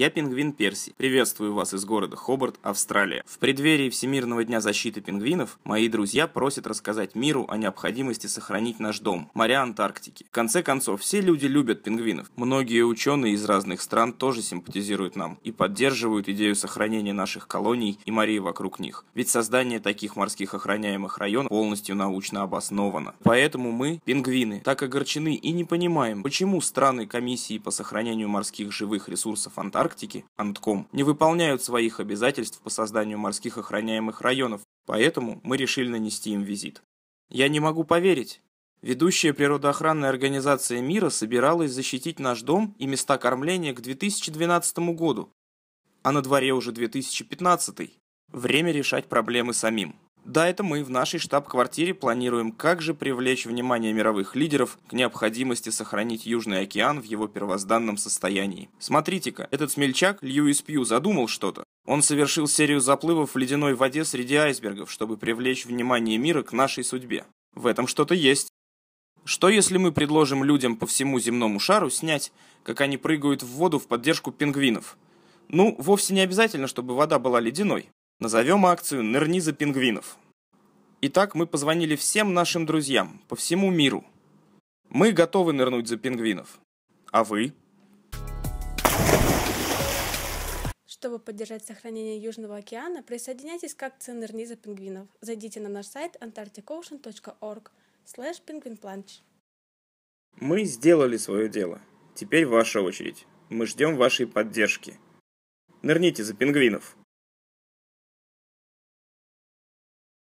Я пингвин Перси. Приветствую вас из города Хобарт, Австралия. В преддверии Всемирного дня защиты пингвинов мои друзья просят рассказать миру о необходимости сохранить наш дом, моря Антарктики. В конце концов, все люди любят пингвинов. Многие ученые из разных стран тоже симпатизируют нам и поддерживают идею сохранения наших колоний и морей вокруг них. Ведь создание таких морских охраняемых районов полностью научно обосновано. Поэтому мы, пингвины, так огорчены и не понимаем, почему страны Комиссии по сохранению морских живых ресурсов Антарктики Арктики, Антком, не выполняют своих обязательств по созданию морских охраняемых районов, поэтому мы решили нанести им визит. Я не могу поверить. Ведущая природоохранная организация мира собиралась защитить наш дом и места кормления к 2012 году, а на дворе уже 2015. Время решать проблемы самим. Да, это мы в нашей штаб-квартире планируем, как же привлечь внимание мировых лидеров к необходимости сохранить Южный океан в его первозданном состоянии. Смотрите-ка, этот смельчак Льюис Пью задумал что-то. Он совершил серию заплывов в ледяной воде среди айсбергов, чтобы привлечь внимание мира к нашей судьбе. В этом что-то есть. Что если мы предложим людям по всему земному шару снять, как они прыгают в воду в поддержку пингвинов? Ну, вовсе не обязательно, чтобы вода была ледяной. Назовем акцию «Нырни за пингвинов». Итак, мы позвонили всем нашим друзьям по всему миру. Мы готовы нырнуть за пингвинов. А вы? Чтобы поддержать сохранение Южного океана, присоединяйтесь к акции «Нырни за пингвинов». Зайдите на наш сайт antarcticocean.org slash penguinplunch. Мы сделали свое дело. Теперь ваша очередь. Мы ждем вашей поддержки. Нырните за пингвинов.